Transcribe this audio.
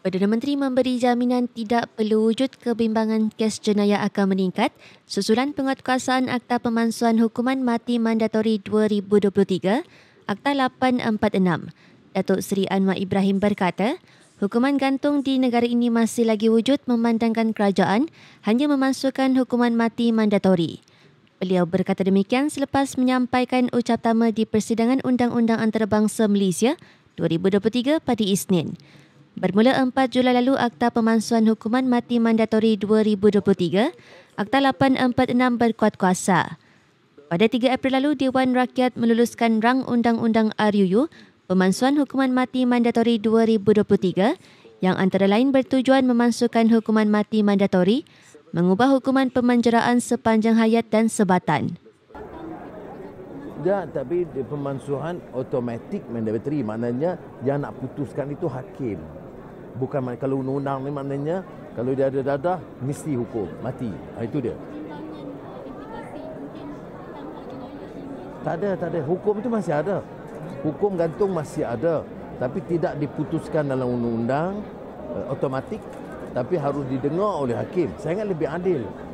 Perdana Menteri memberi jaminan tidak perlu wujud kebimbangan kes jenayah akan meningkat susulan penguatkuasaan Akta Pemansuhan Hukuman Mati Mandatori 2023, Akta 846. Datuk Seri Anwar Ibrahim berkata, hukuman gantung di negara ini masih lagi wujud memandangkan kerajaan hanya memasukkan hukuman mati mandatori. Beliau berkata demikian selepas menyampaikan ucap tama di Persidangan Undang-Undang Antarabangsa Malaysia 2023 pada Isnin. Bermula 4 Julai lalu Akta Pemansuhan Hukuman Mati Mandatori 2023, Akta 846 berkuat kuasa. Pada 3 April lalu, Dewan Rakyat meluluskan rang Undang-Undang RUU Pemansuhan Hukuman Mati Mandatori 2023 yang antara lain bertujuan memansuhkan hukuman mati mandatori, mengubah hukuman pemenjaraan sepanjang hayat dan sebatan. Ya, tapi pemansuhan otomatik mandatori, maknanya yang nak putuskan itu hakim bukan kalau undang-undang ni maknanya kalau dia ada dadah mesti hukum mati ha, itu dia tak ada tak ada hukum tu masih ada hukum gantung masih ada tapi tidak diputuskan dalam undang-undang uh, otomatik tapi harus didengar oleh hakim saya ingat lebih adil